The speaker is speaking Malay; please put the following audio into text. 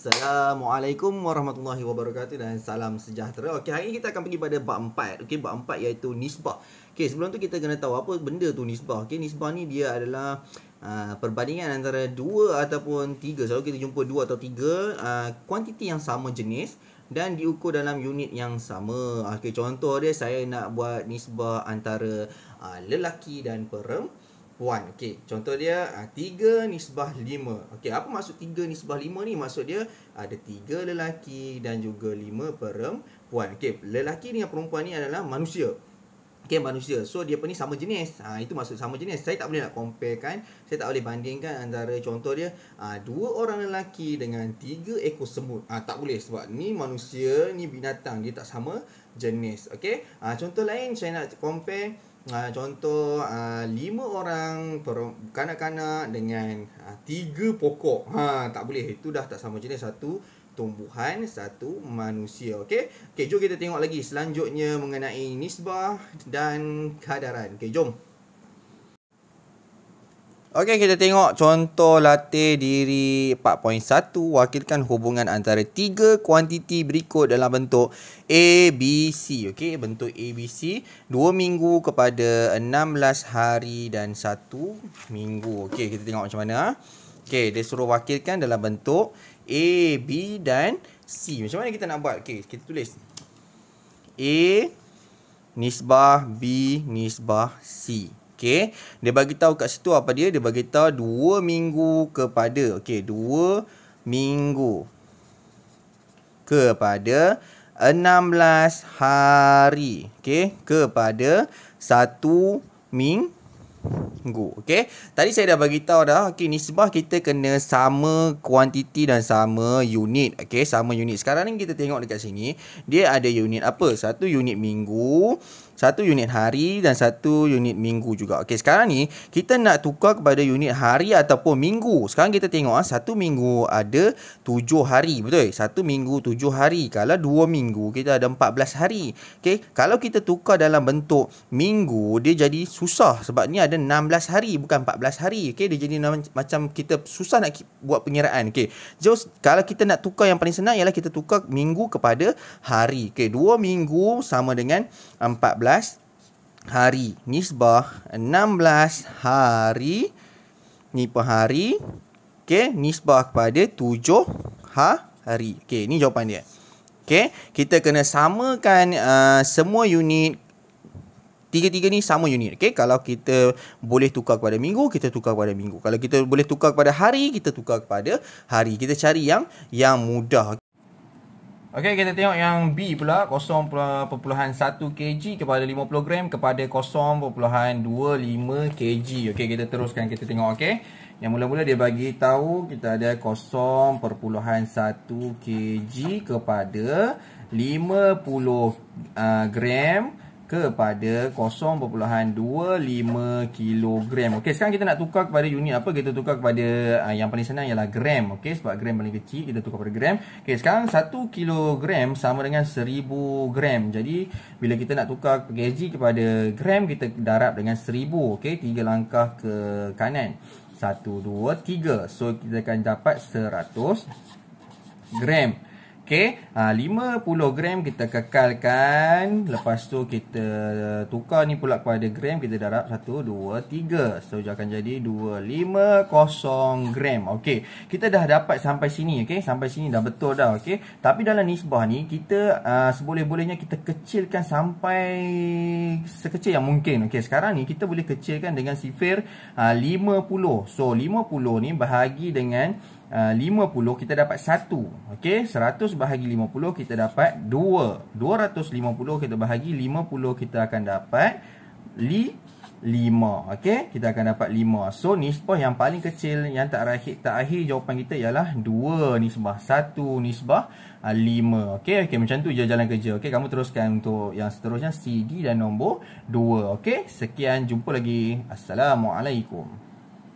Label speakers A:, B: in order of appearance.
A: Assalamualaikum warahmatullahi wabarakatuh dan salam sejahtera. Okey, hari ini kita akan pergi pada bab 4. Okey, bab 4 iaitu nisbah. Okey, sebelum tu kita kena tahu apa benda tu nisbah. Okey, nisbah ni dia adalah uh, perbandingan antara dua ataupun tiga. Selalu kita jumpa dua atau tiga uh, kuantiti yang sama jenis dan diukur dalam unit yang sama. Okey, contoh dia saya nak buat nisbah antara uh, lelaki dan perempuan puan. Okey, contoh dia uh, ah, 3 nisbah lima. Okey, apa maksud tiga nisbah lima ni? Maksud dia ada tiga lelaki dan juga lima perempuan. Okey, lelaki dengan perempuan ni adalah manusia. Okay, manusia. So dia pun ni sama jenis. Ha, itu maksud sama jenis. Saya tak boleh nak comparekan, saya tak boleh bandingkan antara contoh dia ha, dua orang lelaki dengan tiga ekor semut. Ah ha, tak boleh sebab ni manusia, ni binatang, dia tak sama jenis. Okay. Ah ha, contoh lain saya nak compare Uh, contoh uh, lima orang per- kanak-kanak dengan uh, tiga pokok. Ha tak boleh itu dah tak sama jenis satu tumbuhan satu manusia. Okey. Okey jom kita tengok lagi selanjutnya mengenai nisbah dan kadaran. Okey jom. Okey, kita tengok contoh latih diri 4.1 wakilkan hubungan antara tiga kuantiti berikut dalam bentuk ABC. Okey, bentuk ABC 2 minggu kepada 16 hari dan 1 minggu. Okey, kita tengok macam mana. Ah. Okey, dia suruh wakilkan dalam bentuk A, B dan C. Macam mana kita nak buat? Okey, kita tulis. A nisbah B nisbah C. Okey, dia bagi tahu kat situ apa dia? Dia bagi tahu 2 minggu kepada. Okey, 2 minggu kepada 16 hari. Okey, kepada 1 minggu Go Okay Tadi saya dah bagi tahu dah Okay nisbah kita kena sama kuantiti dan sama unit Okay sama unit Sekarang ni kita tengok dekat sini Dia ada unit apa Satu unit minggu Satu unit hari Dan satu unit minggu juga Okay sekarang ni Kita nak tukar kepada unit hari ataupun minggu Sekarang kita tengok ah Satu minggu ada tujuh hari Betul Satu minggu tujuh hari Kalau dua minggu kita ada empat belas hari Okay Kalau kita tukar dalam bentuk minggu Dia jadi susah Sebab ni ada ada 16 hari bukan 14 hari okey dia jadi macam kita susah nak buat penyeraan okey just kalau kita nak tukar yang paling senang ialah kita tukar minggu kepada hari okey 2 minggu sama dengan 14 hari nisbah 16 hari ni per hari okey nisbah kepada 7 hari okey ni jawapan dia Okay, kita kena samakan uh, semua unit Tiga-tiga ni sama unit. Okay? Kalau kita boleh tukar kepada minggu, kita tukar kepada minggu. Kalau kita boleh tukar kepada hari, kita tukar kepada hari. Kita cari yang yang mudah. Okay, kita tengok yang B pula. 0.1 kg kepada 50 gram kepada 0.25 kg. Okay, kita teruskan. Kita tengok, Okay, Yang mula-mula dia bagi tahu kita ada 0.1 kg kepada 50 uh, gram kepada 0.25 kilogram. Okey, sekarang kita nak tukar kepada unit apa? Kita tukar kepada uh, yang paling senang ialah gram. Okey, sebab gram paling kecil, kita tukar kepada gram. Okey, sekarang 1 kilogram sama dengan 1000 gram. Jadi, bila kita nak tukar kg kepada gram, kita darab dengan 1000. Okey, tiga langkah ke kanan. 1 2 3. So, kita akan dapat 100 gram. Okey, ah, uh, 50 gram kita kekalkan. Lepas tu kita tukar ni pula kepada gram. Kita darab 1, 2, 3. So, dia akan jadi 250 gram. Okey, kita dah dapat sampai sini. Okey, sampai sini dah betul dah. Okey, tapi dalam nisbah ni, kita uh, seboleh-bolehnya kita kecilkan sampai sekecil yang mungkin. Okey, sekarang ni kita boleh kecilkan dengan sifir ah, uh, 50. So, 50 ni bahagi dengan... 50 eh, kita dapat 1 okey, 100 bahagi 50 kita dapat 2 250 kita bahagi 50 kita akan dapat li 5 okay? Kita akan dapat 5 So nisbah yang paling kecil yang tak akhir, tak akhir jawapan kita ialah 2 nisbah 1 nisbah 5 eh, okey. Okay, Macam tu je jalan kerja Okey, Kamu teruskan untuk yang seterusnya CD dan nombor 2 okey. Sekian jumpa lagi Assalamualaikum